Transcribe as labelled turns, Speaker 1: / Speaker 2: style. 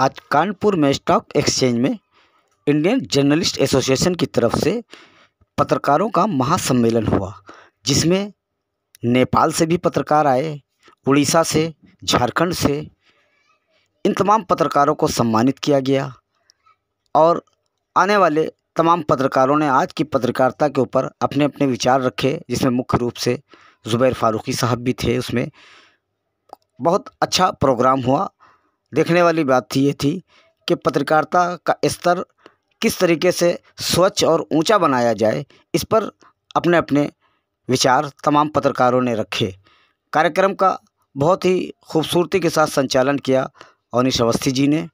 Speaker 1: आज कानपुर में stock exchange में इंडियन जर्नलिस्ट एसोसिएशन की तरफ से पत्रकारों का महासम्मेलन हुआ जिसमें नेपाल से भी पत्रकार आए उड़ीसा से झारखंड से इन तमाम पत्रकारों को सम्मानित किया गया और आने वाले तमाम पत्रकारों ने आज की पत्रकारिता के ऊपर अपने अपने विचार रखे जिसमें मुख्य रूप से ज़ुबैर फ़ारूकी साहब भी थे उसमें बहुत अच्छा प्रोग्राम हुआ देखने वाली बात थी ये थी कि पत्रकारिता का स्तर किस तरीके से स्वच्छ और ऊँचा बनाया जाए इस पर अपने अपने विचार तमाम पत्रकारों ने रखे कार्यक्रम का बहुत ही खूबसूरती के साथ संचालन किया अवनीश अवस्थी जी ने